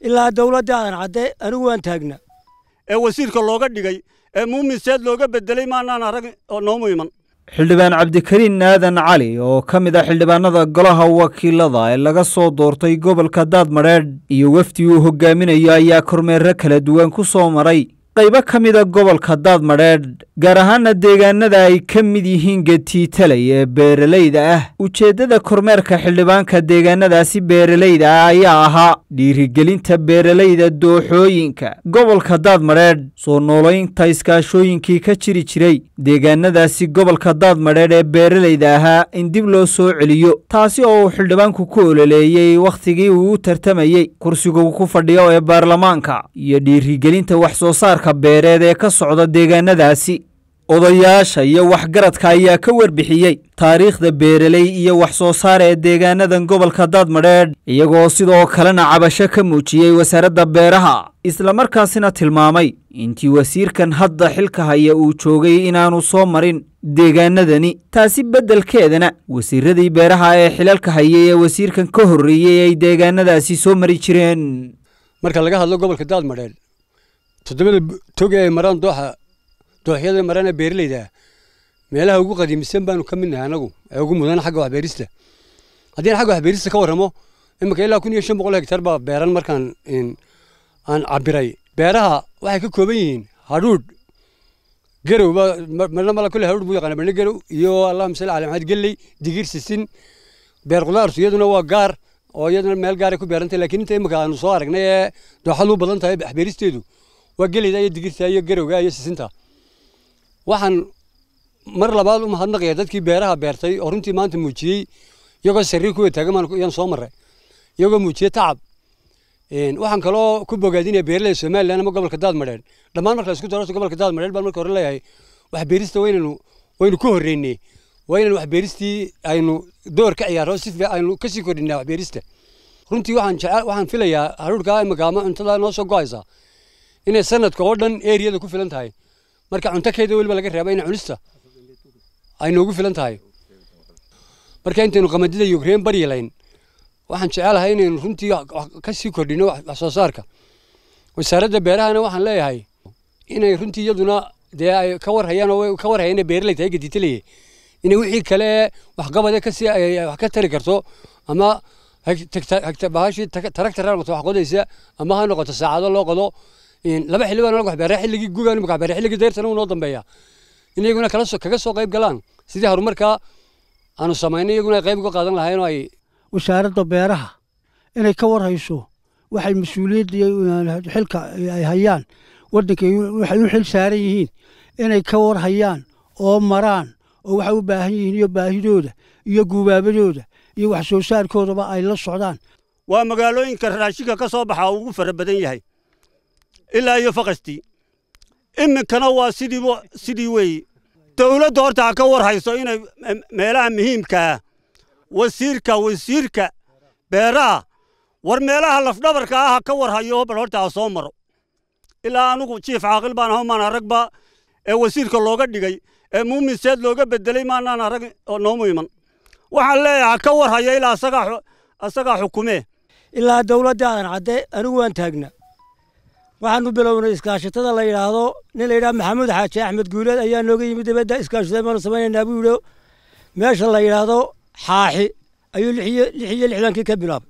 ilaa dawladdaadan cadde anigu waan taagnaa ee wasiirka looga dhigay ee muumin seed looga beddelay maanaan arag oo noomu iman xildhibaan cabdikariin aadan cali oo ka mid ah xildhibaanada golaha wakiilada ee laga soo doortay gobolka daadmareedh iyo wafdi uu hogaaminayo ayaa kormeero kala duwan ku soo maray qaybo ka mida gobolka daadmadheedh gaar ahaana deegaanada ay ka mid yihiin getiitalay ee beeralayda ah ujeeddada kormeerka xildhibaanka deegaanadaasi beeralayda ah ayaa ahaa dhiirigelinta beeralayda dooxooyinka gobolka daadmadheedh soo noolaynta iskaashooyinkii ka jiri jiray deegaanadaasi gobolka daadmadheedh ee beeralayda ahaa in dib loo soo celiyo taasi oo uu xildhibaanku ku ololeeyey wakhtigii uu u tartamayey kursiga ku fadhiyo ee baarlamaanka iyo dhiirigelinta waxsoosaarka horumarka beereed ee ka socda deegaanadaasi odayaasha iyo waxgaradka ayaa ka warbixiyey taariikhda beereley iyo wax soo saar ee deegaanadan gobolka daadmadheedh iyagoo sidoo kalena cabasho ka muujiyey wasaaradda beeraha islamarkaasina tilmaamay intii wasiirkan hadda xilka haya uu joogay inaanu soo marin deegaanadani taasi beddelkeedana wasiiradii beeraha ee xilalka hayay ee wasiirkan ka horreeyey ay deegaanadaasi soo mari jireen marka laga hadlo gobolka daadmadheedh toddobada togae maraan dooxa dooxyada marana beeralayda meelaha ugu qadiimsan baanu ka midnahay anagu ee ugu mudan xagga waxbeerista haddii an xagga waxbeerista ka warramo iminka ilaa kun iyo shan boqol hektar baa beeran markaan aan cabiray beeraha waxay ka kooban yihiin hadhuudh garow ba marna mala kule hadhuudh buu yaqaana marna garow iyo allah masali cali maxamed gelley digir sisin beer qudaartu iyaduna waa gaar oo iyaduna meel gaaray ku beerantay laakiin inta iminka aanu soo aragnay ee dooxa luu badan tahay waxbeeristeedu waa gelida iyo digirta iyo garowga iyo sisinta waxaan mar labaad u mahadnaqaya dadkii beeraha beertay oo runtii maanta muujiyey iyagoo sariir kuwa taaganmaan soo maray iyagoo muujiyey tacab waxaan kaloo ku bogaadinaya beeraleyda somalilan ama gobolka daadmadheen dhammaan marka laisku daro gobolka daadmadheen baan marka hore leeyahay waxbeerista waynanu waynu ku horreynay waa inaan waxbeeristii aynu door ka ciyaaro aynu kasii kordhinaa waxbeerista runtii waxaan jecel waxaan filayaa haruurka imagaama cuntada noo soo go-aysaa inay sanadka oo dhan eriyada ku filan tahay marka cunto keeda weliba laga raaba in cunista ay noogu filan tahay marka intaynu qamadida yukrain baryelayn waxaan jecelahay inaynu runtii ka kordhino wax soo saarka wasaaradda beerahana waxaan leeyahay inay runtii iyaduna dee ay ka warhayaan oo ka warhayaan beerley tahay gaditaliye inay wixii kale waxqabade kasii wax ka tari karto ama bahashii taraktar ha noqoto wax qodaysa ama ha noqoto saacado loo qodo laba xilli baan anagu xilligii gugaan imaka waxbeeraa xilligii dayrtana wuu noo dambeeyaa in kala soo kaga soo qayb galaan sidii horumarkaa aanu samaynay iyaguna qayb uga qaadan lahayn oo ay wasaaradda beeraha inay ka warhayso waxay mas-uuliyadda uh, xilka uh, ay hayaan waddankay waxay u xil saaran yihiin inay ka war hayaan oo maraan oo waxay u baahan yihiin iyo baahidooda iyo guubaabadooda iyo wax soo saarkoodaba ay la socdaan waa magaalooyinka raashinka ka soo baxaa ugu fara badan yahay ilaa iyo faqasti iminkana waa sidiibu sidii weeye dawladda horta ha ka war hayso inay meelaha muhiimkaah wasiirka wasiirka beeraha war meelaha lafdhabarka ah ha ka war hayo bal horta ha soo maro ilaa anigu jiif caaqil baan aho maan aragba ee wasiirka looga dhigay ee muumin seed looga bedelay maanaan arag oo noomu iman waxaan leeyahay ha ka war warhayo ilaa asagaa xukumee ilaa dawladdaadan cadde anigu waan taagnaa waxaanu bilownay iskaashatada la yidhaahdo nin la yidhaha maxamuud xaaji axmed guuleed ayaa nooga yimid dibadda iskaashaday baanu samaynaynaa buu yidhi meesha la yidhaahdo xaaxi ayuu lix iyo lixdankii ka bilaabay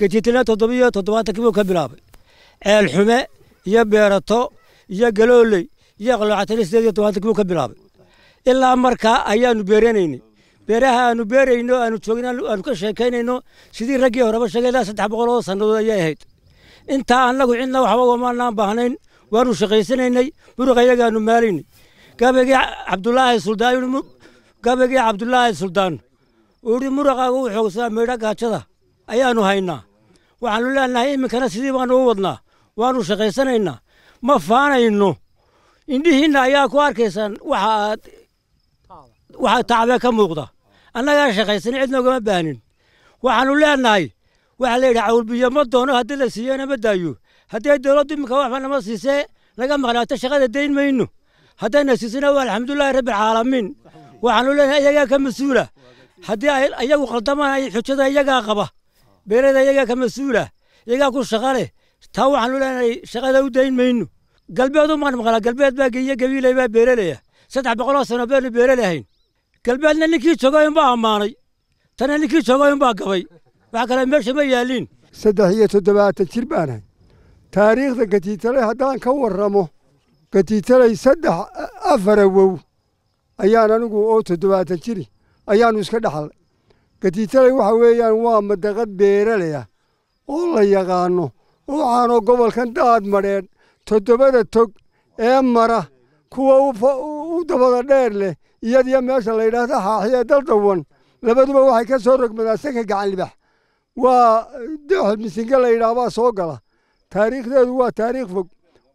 kajitna toddobiyo toddobaatankii buu ka bilaabay ceelxume iyo beerato iyo galooley iyo qaloocatina sideed iyo toddobaatankii buu ka bilaabay ilaa markaa ayaanu beeranaynay beeraha aanu beerayno aanu joogin aanu ka sheekaynayno sidii raggii horeba sheegay ilaa saddex boqol oo sannadood ayay ahayd intaa annagu cidna waxba maanaan baahnayn waanu shaqaysanaynay muruqa maalaynay gabagii cabdulaahi suldaan gabagii cabdulaahi suldaan uu yidhi muraqaaga u xoogsadaa meydha gaajada ayaanu haynaa waxaanu leenahay iminkana sidii baanu u wadnaa waanu shaqaysanaynaa ma faanayno indhihiinna ayaa ku arkaysaan waxaaad waxaa tacbee ka muuqda annagaa shaqaysanay cidna baahnin waxaanu leenahay waxaa la yidhi cawlbiyo ma doono haddii la siiyana ma daayo haddii dowladdu iminka waxba nama siisee naga maqnaato shaqada dayn mayno haddayna siisana waa alxamdulilahi rabbialcaalamiin waxaanu leenahay iyagaa ka mas-uula haddii iyagu qaldamaan xujada iyagaa qaba beerada iyagaa ka mas-uula iyagaa ku shaqa taa waxaanu leenahay shaqada u dayn mayno galbeed umaan maqnaa galbeed baa geiyo gabiilay baa beerelaya saddex boqoloo sano beenu beerelahayn galbeedna ninkii jooga inbaa ammaanay tana ninkii jooga inbaa gabay wax kale meesha ma yaalliin saddex iyo toddobaatan jir baanahay taariikhda gatiitaley haddaan ka warramo gatiitalay saddex afara wow ayaan anigu oo toddobaatan jiri ayaannu iska dhaxalnay gatiitalay waxa weeyaan waa madaqad beerale oo la yaqaanno waxaanoo gobolkan daad madheen toddobada tog ee mara kuwa u dabada dheer leh iyadiyo meesha la yidhaahdo xaaxiye daldawan labaduba waxay ka soo rogmadaan sanka gacanlibax waa misinge la yidhaahbaa soo gala taariikhdeedu waa taariikh fog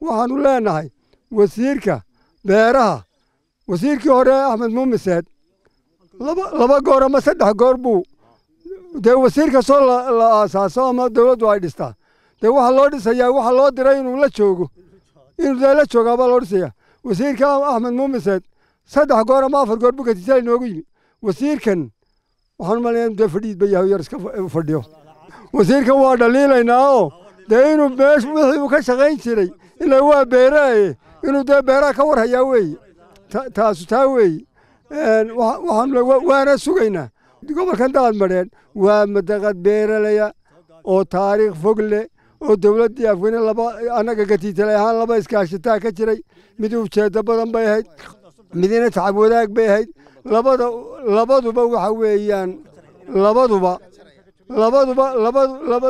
waxaanu leenahay wasiirka beeraha wasiirkii hore axmed muumin laba laba goor ama saddex goor buu dee wasiirka soo la aasaaso ama dowladdu ay dhistaa dee waxaa loo dhisayaa waxaa loo diray inuu la joogo inuu dee la joogaa baa loo dhisayaa wasiirka axmed muumiseed saddex goor ama afar goor buu katisal inoogu yimi wasiirkan waxaan malaya dee fadhiid ba yahay yar iska fadhiyo wasiirkan waa dhaliilaynaa oo dee inuu meesh wixii uu ka shaqayn jiray ilaa waa beeraaye inuu dee beeraha ka war hayaa weeye taasu taa weeye waxaan waana sugaynaa gobolkan dalad madheen waa madaqad beeralaya oo taariikh fog leh oo dowladdii afgani laba annaga gatiitale ahaan laba iskaashitaa ka jiray mid ujeeddo badan bay ahayd midina tacab wadaag bay ahayd labada labaduba waxa weeyaan labaduba labaduba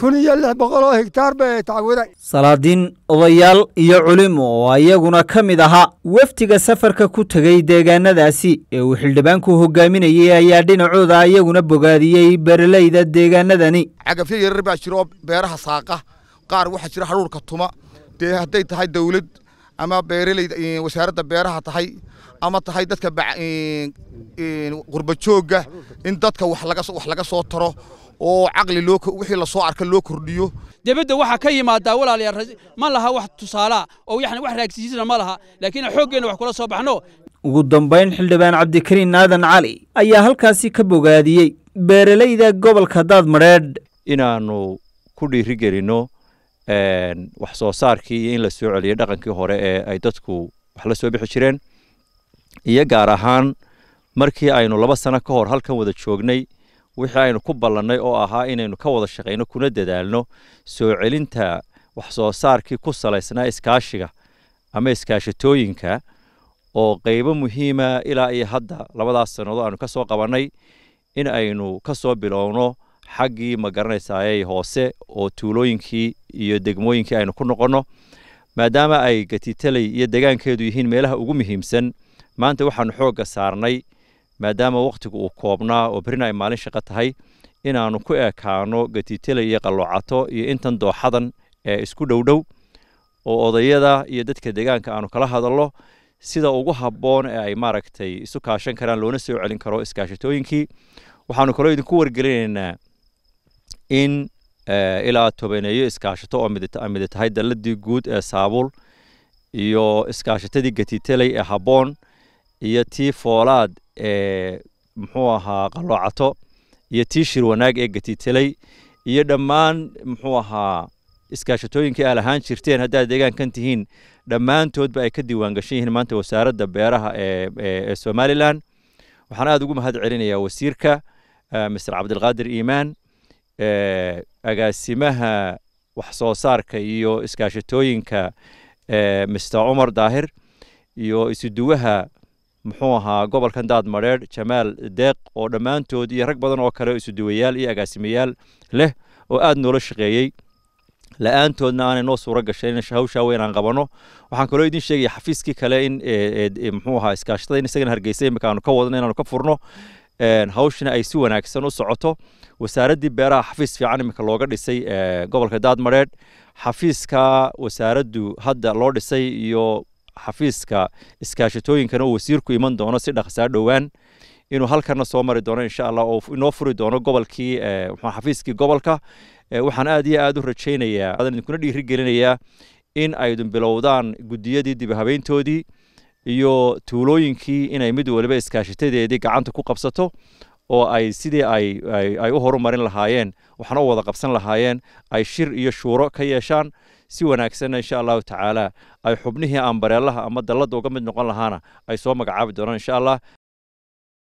kun iyo lix boqol oo higtaar bay tacwiday salaadiin odayaal iyo culim oo iyaguna ka mid ahaa wefdiga safarka ku tegay deegaanadaasi ee uu xildhibaanku hogaaminayey ayaa dhinacooda iyaguna bogaadiyey bereleyda deegaanadani cagafyo yarar baa jira oo beeraha saaqa qaar waxaa jira hadhuurka tuma dee hadday tahay dowlad ama beeraleyda wasaaradda beeraha tahay ama tahay dadka qurba joogga in dadka wax laga soo taro oo caqli wixii lasoo arka loo kordhiyo debadda waxaa ka yimaadaa walaalayaal ma laha wax tusaalaa oo yani wax raagsiisna ma laha laakiin xooggeenna wax kula soo baxno ugu dambayn xildhibaan cabdikariin aadan cali ayaa halkaasi ka bogaadiyey beeralayda gobolka daad madheedh inaannu ku dhiirigelinno wax soo saarkii iyo in la soo celiyo dhaqankii hore ee ay dadku wax la soo bixi jireen iyo gaar ahaan markii aynu laba sano ka hor halkan wada joognay wixii aynu ku ballannay oo ahaa inaynu ka wada shaqayno kuna dadaalno soo celinta wax soo saarkii ku salaysnaa iskaashiga ama iskaashatooyinka oo qaybo muhiima ilaa iyo hadda labadaas sannadood aanu ka soo qabannay in aynu ka soo bilowno xaggii ma garanaysaaye hoose oo tuulooyinkii iyo degmooyinkii aynu ku noqonno maadaama ay gatitaley iyo degaankeedu yihiin meelaha ugu muhiimsan maanta waxaanu xoogga saarnay maadaama wakhtigu uu koobnaa oo berrina ay maalin shaqo tahay inaanu ku ekaano gatiteley iyo qalloocato iyo intan dooxadan ee isku dhowdhow oo odayada iyo dadka deegaanka aanu kala hadallo sida ugu habboon ee ay maaragtay isu kaashan karaan loona soo celin karo iskaashatooyinkii waxaanu kaloo idinku wargelinaynaa in eh, ilaa tobaneeyo iskaashato oo midamida tahay daladii guud ee saabuul iyo iskaashatadii gatiteley ee haboon iyo tii foolaad ee muxuu ahaa qaloocato iyo tii shir wanaag ee gatiteley iyo dhammaan muxuu ahaa iskaashatooyinkii aad ahaan jirteen haddaad deegaankan tihiin dhammaantoodba ay ka diiwaangashan yihiin maanta wasaaradda beeraha ee somalilan waxaan aada ugu mahad celinayaa wasiirka eh, mister cabdilqaadir iimaan agaasimaha wax soo saarka iyo iskaashatooyinka mister cumar daahir iyo isuduwaha muxuu ahaa gobolkan daad madheedh jamaal deeq oo dhammaantood iyo rag badan oo kale isuduwayaal iyo agaasimayaal leh oo aada noola shaqeeyey la-aantoodna aanay noo suura gashay in hawshaa weynaan qabano waxaan kaloo idin sheegaya xafiiskii kale in muxuu ahaa iskaashatada in isagana hargeysa imika aanu ka wadno inaanu ka furno hawshina ay si wanaagsan u socoto wasaaraddii beeraha xafiis fiican iminka looga dhisay gobolka daadmareed xafiiska wasaaraddu hadda loo dhisay iyo xafiiska iskaashatooyinkana uu wasiirku iman doono si dhaqsaa dhowaan inuu halkana soo mari doono insha allah oo inoo furi doono gobolkii xafiiskii gobolka waxaan aad iyo aad u rajaynayaa idinkuna dhiiri gelinayaa in aydun bilowdaan gudiyadii dib iyo tuulooyinkii inay mid waliba iskaashitadeedii gacanta ku qabsato oo ay sidii ay u horumarin lahaayeen waxna u wada qabsan lahaayeen ay shir iyo shuuro ka yeeshaan si wanaagsanna insha allahu tacaala ay xubnihii ambareelaha ama dalladda uga mid noqon lahaana ay soo magacaabi doonaan insha allah